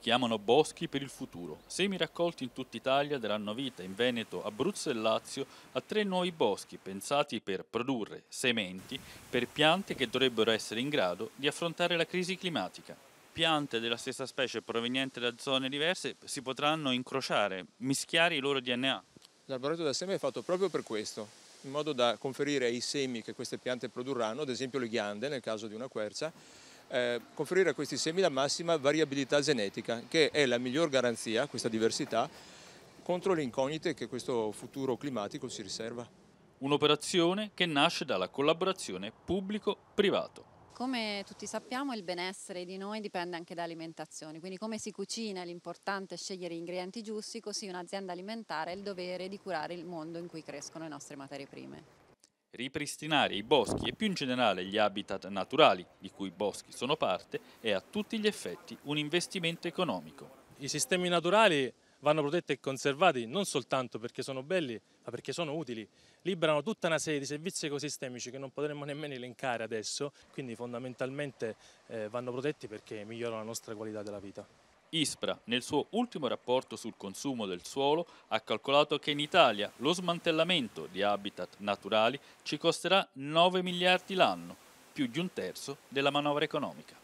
chiamano Boschi per il futuro. Semi raccolti in tutta Italia daranno vita in Veneto, Abruzzo e Lazio a tre nuovi boschi pensati per produrre sementi per piante che dovrebbero essere in grado di affrontare la crisi climatica. Piante della stessa specie provenienti da zone diverse si potranno incrociare, mischiare i loro DNA. L'arboreto da seme è fatto proprio per questo, in modo da conferire ai semi che queste piante produrranno, ad esempio le ghiande nel caso di una quercia, eh, conferire a questi semi la massima variabilità genetica, che è la miglior garanzia, questa diversità, contro le incognite che questo futuro climatico ci riserva. Un'operazione che nasce dalla collaborazione pubblico-privato. Come tutti sappiamo il benessere di noi dipende anche da alimentazioni, quindi come si cucina l'importante è scegliere gli ingredienti giusti, così un'azienda alimentare ha il dovere di curare il mondo in cui crescono le nostre materie prime. Ripristinare i boschi e più in generale gli habitat naturali, di cui i boschi sono parte, è a tutti gli effetti un investimento economico. I sistemi naturali vanno protetti e conservati non soltanto perché sono belli, ma perché sono utili. Liberano tutta una serie di servizi ecosistemici che non potremmo nemmeno elencare adesso, quindi fondamentalmente eh, vanno protetti perché migliorano la nostra qualità della vita. ISPRA, nel suo ultimo rapporto sul consumo del suolo, ha calcolato che in Italia lo smantellamento di habitat naturali ci costerà 9 miliardi l'anno, più di un terzo della manovra economica.